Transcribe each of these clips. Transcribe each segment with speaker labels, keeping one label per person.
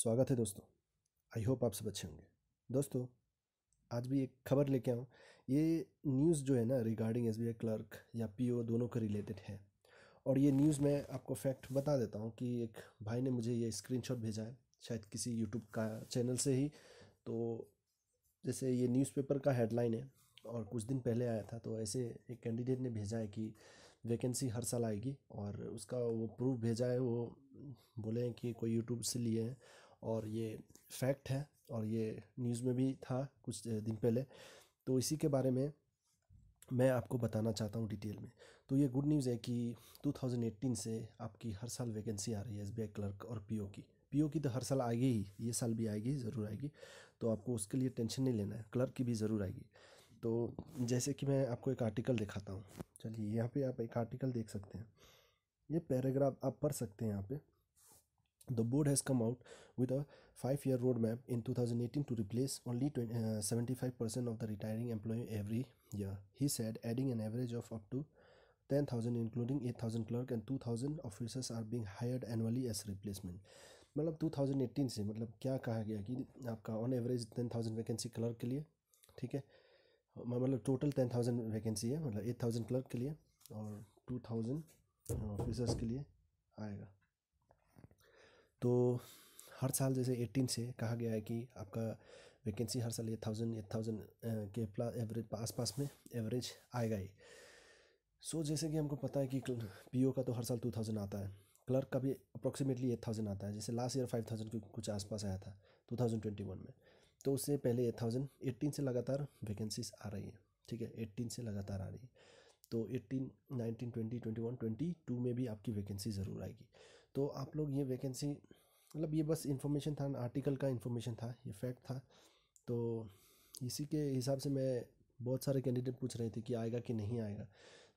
Speaker 1: स्वागत है दोस्तों आई होप आप सब अच्छे होंगे दोस्तों आज भी एक खबर लेके आऊँ ये न्यूज़ जो है ना रिगार्डिंग एस बी क्लर्क या पी दोनों के रिलेटेड है और ये न्यूज़ मैं आपको फैक्ट बता देता हूँ कि एक भाई ने मुझे ये स्क्रीनशॉट भेजा है शायद किसी यूट्यूब का चैनल से ही तो जैसे ये न्यूज़पेपर का हेडलाइन है और कुछ दिन पहले आया था तो ऐसे एक कैंडिडेट ने भेजा है कि वैकेंसी हर साल आएगी और उसका वो प्रूफ भेजा है वो बोले हैं कि कोई यूट्यूब से लिए हैं और ये फैक्ट है और ये न्यूज़ में भी था कुछ दिन पहले तो इसी के बारे में मैं आपको बताना चाहता हूँ डिटेल में तो ये गुड न्यूज़ है कि 2018 से आपकी हर साल वैकेंसी आ रही है एस क्लर्क और पीओ की पीओ की तो हर साल आएगी ही ये साल भी आएगी ज़रूर आएगी तो आपको उसके लिए टेंशन नहीं लेना है क्लर्क की भी ज़रूर आएगी तो जैसे कि मैं आपको एक आर्टिकल दिखाता हूँ चलिए यहाँ पे आप एक आर्टिकल देख सकते हैं ये पैराग्राफ आप पढ़ सकते हैं यहाँ पे The board has come out with a five-year roadmap in 2018 to replace only 75% of the retiring employee every year. He said adding an average of up to 10,000 including 8,000 clerk and 2,000 officers are being hired annually as replacement. मतलब 2018 से मतलब क्या कहा गया कि आपका on average 10,000 vacancy clerk के लिए ठीक है मतलब टोटल 10,000 वैकेंसी है मतलब 8,000 क्लर्क के लिए और 2,000 ऑफिसर्स के लिए आएगा तो हर साल जैसे एटीन से कहा गया है कि आपका वैकेंसी हर साल एट थाउजेंड एट थाउजेंड के प्लस एवरेज आस पास में एवरेज आएगा ही सो so, जैसे कि हमको पता है कि पी का तो हर साल टू थाउजेंड आता है क्लर्क का भी अप्रोक्सीमेटली एट थाउजेंड आता है जैसे लास्ट ईयर फाइव थाउजेंड के कुछ आसपास आया था टू थाउजेंड ट्वेंटी वन में तो उससे पहले एट थाउजेंड एट्टीन से लगातार वैकेंसीज आ रही है ठीक है एट्टीन से लगातार आ रही है तो eighteen nineteen twenty twenty one twenty two में भी आपकी वैकेंसी ज़रूर आएगी तो आप लोग ये वैकेंसी मतलब ये बस इन्फॉर्मेशन था आर्टिकल का इन्फॉर्मेशन था ये फैक्ट था तो इसी के हिसाब से मैं बहुत सारे कैंडिडेट पूछ रहे थे कि आएगा कि नहीं आएगा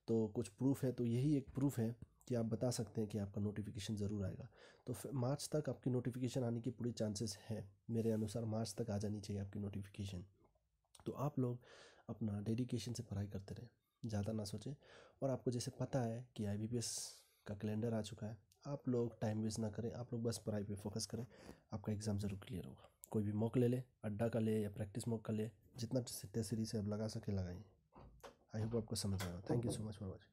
Speaker 1: तो कुछ प्रूफ है तो यही एक प्रूफ है कि आप बता सकते हैं कि आपका नोटिफिकेशन ज़रूर आएगा तो मार्च तक आपकी नोटिफिकेशन आने की पूरी चांसेस है मेरे अनुसार मार्च तक आ जानी चाहिए आपकी नोटिफिकेशन तो आप लोग अपना डेडिकेशन से पढ़ाई करते रहें ज़्यादा ना सोचें और आपको जैसे पता है कि आई का कैलेंडर आ चुका है आप लोग टाइम वेस्ट ना करें आप लोग बस पढ़ाई पे फोकस करें आपका एग्ज़ाम ज़रूर क्लियर होगा कोई भी मौका ले ले अड्डा का ले या प्रैक्टिस मौक़ा का ले जितना टेस्ट सीरीज से आप लगा सके लगाएं आई होप आपको समझ आया thank you so much for watching